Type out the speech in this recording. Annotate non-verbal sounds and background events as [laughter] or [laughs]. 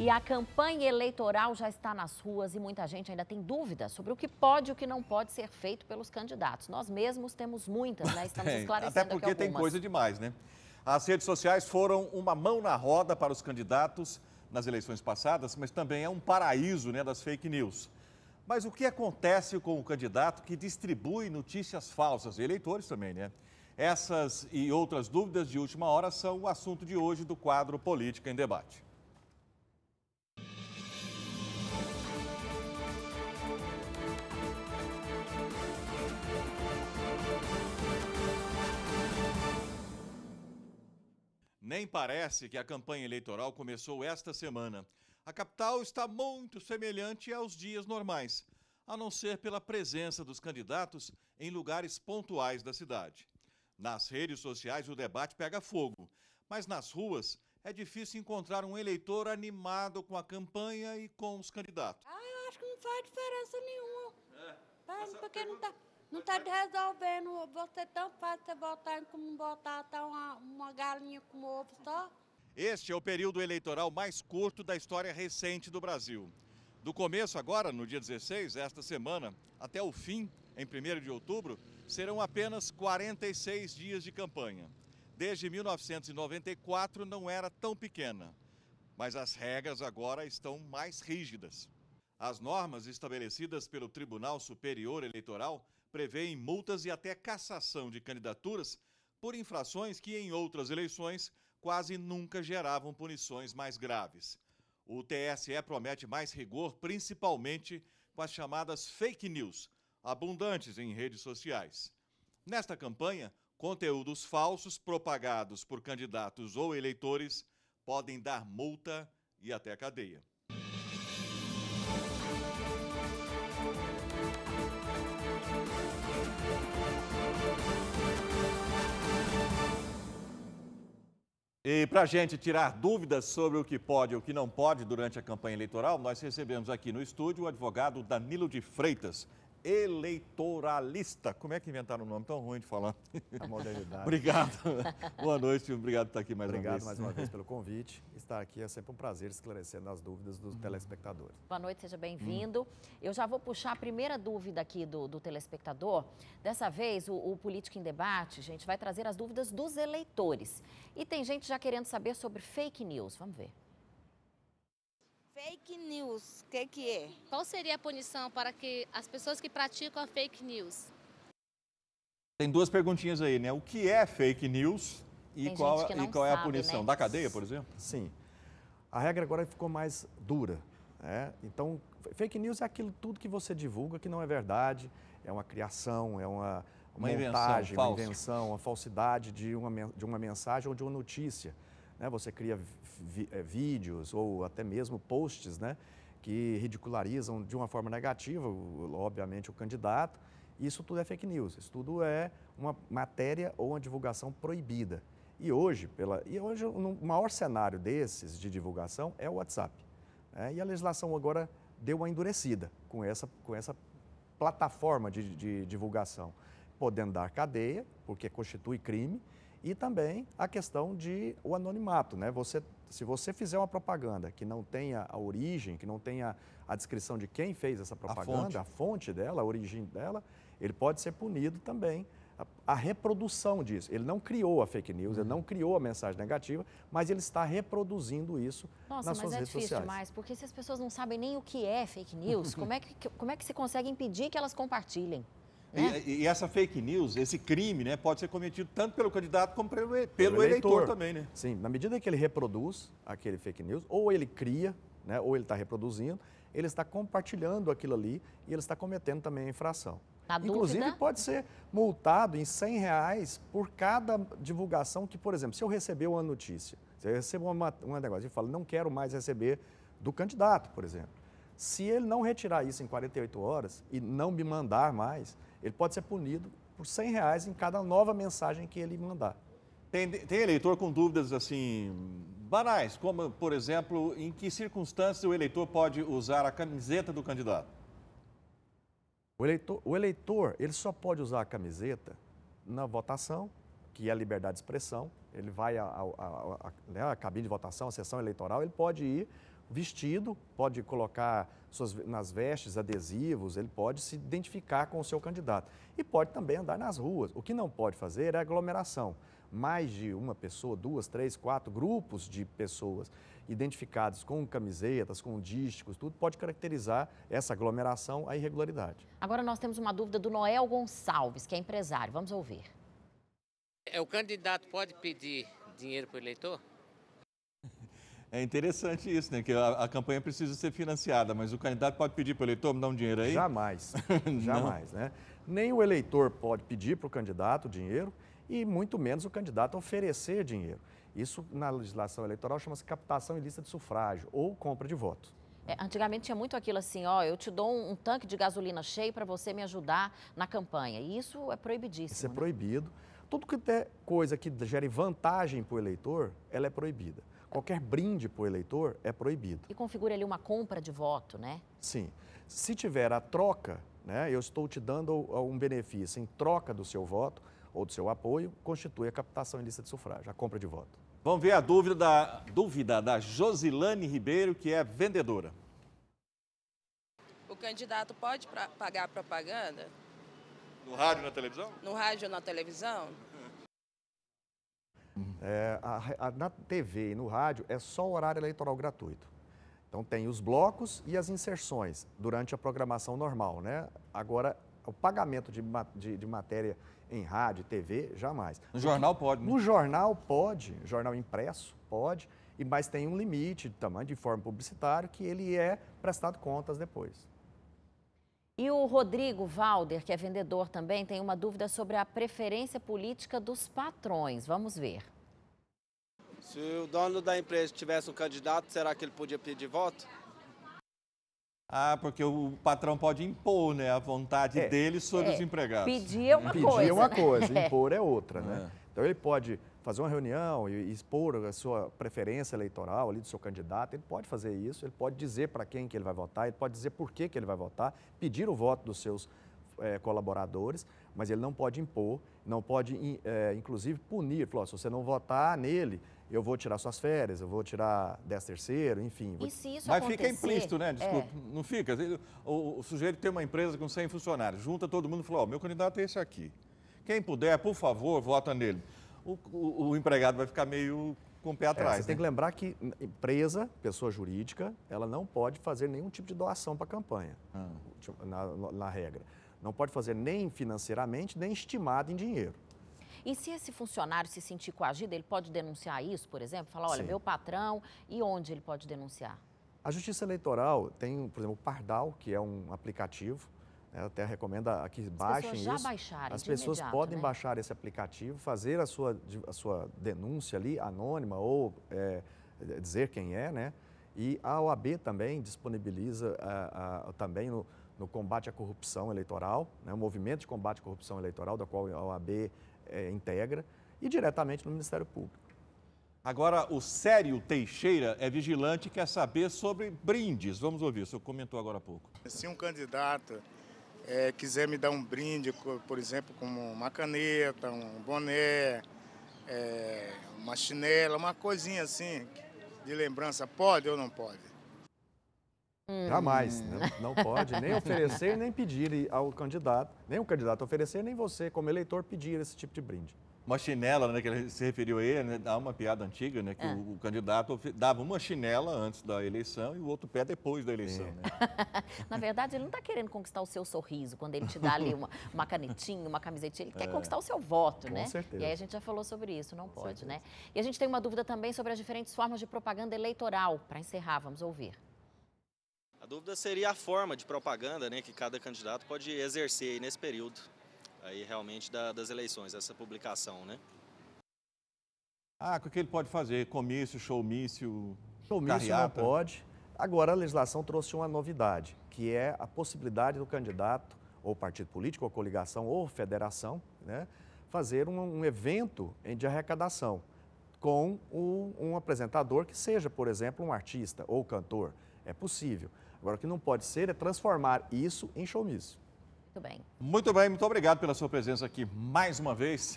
E a campanha eleitoral já está nas ruas e muita gente ainda tem dúvidas sobre o que pode e o que não pode ser feito pelos candidatos. Nós mesmos temos muitas, né? Estamos tem, esclarecendo Até porque tem coisa demais, né? As redes sociais foram uma mão na roda para os candidatos nas eleições passadas, mas também é um paraíso né, das fake news. Mas o que acontece com o candidato que distribui notícias falsas? e Eleitores também, né? Essas e outras dúvidas de última hora são o assunto de hoje do quadro Política em Debate. Nem parece que a campanha eleitoral começou esta semana. A capital está muito semelhante aos dias normais, a não ser pela presença dos candidatos em lugares pontuais da cidade. Nas redes sociais o debate pega fogo, mas nas ruas é difícil encontrar um eleitor animado com a campanha e com os candidatos. Ah, eu acho que não faz diferença nenhuma. É. Para, porque não está não está resolvendo você tão fácil você votar como botar tá uma, uma galinha com ovo só. Tá? Este é o período eleitoral mais curto da história recente do Brasil. Do começo agora, no dia 16, esta semana, até o fim, em 1 de outubro, serão apenas 46 dias de campanha. Desde 1994 não era tão pequena, mas as regras agora estão mais rígidas. As normas estabelecidas pelo Tribunal Superior Eleitoral prevêem multas e até cassação de candidaturas por infrações que, em outras eleições, quase nunca geravam punições mais graves. O TSE promete mais rigor, principalmente com as chamadas fake news, abundantes em redes sociais. Nesta campanha, conteúdos falsos propagados por candidatos ou eleitores podem dar multa e até cadeia. E para a gente tirar dúvidas sobre o que pode e o que não pode durante a campanha eleitoral, nós recebemos aqui no estúdio o advogado Danilo de Freitas eleitoralista. Como é que inventaram um nome tão ruim de falar? A modernidade. [laughs] obrigado. Boa noite, obrigado por estar aqui mais obrigado uma vez. Obrigado mais uma vez [laughs] pelo convite. Estar aqui é sempre um prazer esclarecendo as dúvidas dos uhum. telespectadores. Boa noite, seja bem-vindo. Uhum. Eu já vou puxar a primeira dúvida aqui do, do telespectador. Dessa vez, o, o Político em Debate, gente, vai trazer as dúvidas dos eleitores. E tem gente já querendo saber sobre fake news. Vamos ver. Fake news, o que, que é? Qual seria a punição para que as pessoas que praticam a fake news? Tem duas perguntinhas aí, né? O que é fake news e Tem qual, é, e qual é a punição? Né? Da cadeia, por exemplo? Sim. A regra agora ficou mais dura. Né? Então, fake news é aquilo tudo que você divulga que não é verdade, é uma criação, é uma, uma montagem, invenção, uma invenção, uma falsidade de uma, de uma mensagem ou de uma notícia. Né? Você cria eh, vídeos ou até mesmo posts né? que ridicularizam de uma forma negativa, obviamente, o candidato. Isso tudo é fake news, isso tudo é uma matéria ou uma divulgação proibida. E hoje, pela, e hoje o maior cenário desses de divulgação é o WhatsApp. Né? E a legislação agora deu uma endurecida com essa, com essa plataforma de, de divulgação, podendo dar cadeia, porque constitui crime, e também a questão de o anonimato, né? Você, se você fizer uma propaganda que não tenha a origem, que não tenha a descrição de quem fez essa propaganda, a fonte, a fonte dela, a origem dela, ele pode ser punido também a reprodução disso. Ele não criou a fake news, uhum. ele não criou a mensagem negativa, mas ele está reproduzindo isso Nossa, nas suas é redes sociais. Nossa, mas é difícil demais, porque se as pessoas não sabem nem o que é fake news, como é que, como é que se consegue impedir que elas compartilhem? [laughs] E, é. e, essa fake news, esse crime, né, pode ser cometido tanto pelo candidato como pelo, pelo, pelo eleitor. eleitor. também, né? Sim, na medida que ele reproduz aquele fake news, ou ele cria, né, ou ele está reproduzindo, ele está compartilhando aquilo ali e ele está cometendo também a infração. Na Inclusive, dúvida... pode ser multado em 100 reais por cada divulgação que, por exemplo, se eu receber uma notícia, se eu recebo uma, um negócio e falo, não quero mais receber do candidato, por exemplo. Se ele não retirar isso em 48 horas e não me mandar mais, ele pode ser punido por 100 reais em cada nova mensagem que ele mandar. Tem, tem, eleitor com dúvidas assim banais, como, por exemplo, em que circunstâncias o eleitor pode usar a camiseta do candidato? O eleitor, o eleitor ele só pode usar a camiseta na votação, que é a liberdade de expressão. Ele vai à né, cabine de votação, à sessão eleitoral, ele pode ir vestido, pode colocar suas, nas vestes adesivos, ele pode se identificar com o seu candidato. E pode também andar nas ruas. O que não pode fazer é aglomeração. Mais de uma pessoa, duas, três, quatro grupos de pessoas identificados com camisetas, com dísticos, tudo pode caracterizar essa aglomeração, a irregularidade. Agora nós temos uma dúvida do Noel Gonçalves, que é empresário. Vamos ouvir. É, o candidato pode pedir dinheiro para o eleitor? É interessante isso, né? Que a, a, campanha precisa ser financiada, mas o candidato pode pedir para o eleitor me dar um dinheiro aí? Jamais. [laughs] jamais, né? Nem o eleitor pode pedir para o candidato dinheiro e muito menos o candidato oferecer dinheiro. Isso na legislação eleitoral chama-se captação em lista de sufrágio ou compra de voto. É, antigamente tinha muito aquilo assim, ó, eu te dou um, um tanque de gasolina cheio para você me ajudar na campanha. E isso é proibidíssimo. Isso é né? proibido. Tudo que é coisa que gere vantagem para o eleitor, ela é proibida qualquer brinde para o eleitor é proibido. E configura ali uma compra de voto, né? Sim. Se tiver a troca, né, eu estou te dando um benefício em troca do seu voto ou do seu apoio, constitui a captação em lista de sufrágio, a compra de voto. Vamos ver a dúvida da, dúvida da Josilane Ribeiro, que é vendedora. O candidato pode pra, pagar propaganda? No rádio e na televisão? No rádio ou na televisão? É, a, a, na TV e no rádio é só horário eleitoral gratuito. Então tem os blocos e as inserções durante a programação normal, né? Agora, o pagamento de, de, de matéria em rádio, e TV, jamais. No jornal pode, né? No jornal pode, jornal impresso pode, e mas tem um limite de tamanho de forma publicitária que ele é prestado contas depois. E o Rodrigo Valder, que é vendedor também, tem uma dúvida sobre a preferência política dos patrões. Vamos ver. Se o dono da empresa tivesse um candidato, será que ele podia pedir voto? Ah, porque o patrão pode impor né, a vontade é. dele sobre é. os empregados. Pedir é uma Pedir coisa. Pedir é uma né? coisa, [laughs] impor é outra, né? é. né? Então ele pode fazer uma reunião e expor a sua preferência eleitoral ali do seu candidato, ele pode fazer isso, ele pode dizer para quem que ele vai votar, ele pode dizer por que, que ele vai votar, pedir o voto dos seus eh, colaboradores, mas ele não pode impor não pode, é, inclusive, punir. Falou, se você não votar nele, eu vou tirar suas férias, eu vou tirar 10 terceiro, enfim. Vou... Mas fica implícito, né? Desculpa, é. não fica. O, o, sujeito tem uma empresa com 100 funcionários, junta todo mundo e fala, ó, meu candidato é esse aqui. Quem puder, por favor, vota nele. O, o, o empregado vai ficar meio com o pé é, atrás. É, você né? tem que lembrar que empresa, pessoa jurídica, ela não pode fazer nenhum tipo de doação para a campanha, ah. Tipo, na, na regra. Não pode fazer nem financeiramente, nem estimado em dinheiro. E se esse funcionário se sentir coagido, ele pode denunciar isso, por exemplo? Falar, olha, Sim. meu patrão, e onde ele pode denunciar? A Justiça Eleitoral tem, por exemplo, o Pardal, que é um aplicativo. Né, eu até recomendo que baixem isso. As pessoas já isso. baixarem As pessoas imediato, podem né? baixar esse aplicativo, fazer a sua, a sua denúncia ali, anônima, ou é, dizer quem é, né? E a OAB também disponibiliza a, a, também no, no combate à corrupção eleitoral, né, o movimento de combate à corrupção eleitoral, da qual a OAB é, integra, e diretamente no Ministério Público. Agora, o Sério Teixeira é vigilante e quer saber sobre brindes. Vamos ouvir, o senhor comentou agora há pouco. Se um candidato é, quiser me dar um brinde, por exemplo, como uma caneta, um boné, é, uma chinela, uma coisinha assim de lembrança, pode ou não pode? Hum. Jamais. Não pode nem oferecer, nem pedir ao candidato, nem o candidato oferecer, nem você, como eleitor, pedir esse tipo de brinde. Uma chinela, né, que ele se referiu aí, né, há uma piada antiga, né, que é. o, o, candidato dava uma chinela antes da eleição e o outro pé depois da eleição. É. Né? [laughs] Na verdade, ele não está querendo conquistar o seu sorriso quando ele te dá ali uma, uma canetinha, uma camisetinha, ele é. quer conquistar o seu voto, Com né? Certeza. E aí a gente já falou sobre isso, não Com pode, né? certeza. né? E a gente tem uma dúvida também sobre as diferentes formas de propaganda eleitoral. Para encerrar, vamos ouvir. A dúvida seria a forma de propaganda né, que cada candidato pode exercer nesse período aí realmente da, das eleições, essa publicação, né? Ah, o que ele pode fazer? Comício, showmício, Showmício carreata. não pode. Agora, a legislação trouxe uma novidade, que é a possibilidade do candidato, ou partido político, ou coligação, ou federação, né, fazer um, um evento de arrecadação com um, um apresentador que seja, por exemplo, um artista ou cantor. É possível. Agora, o que não pode ser é transformar isso em showmício. Muito bem. Muito bem, muito obrigado pela sua presença aqui mais uma vez.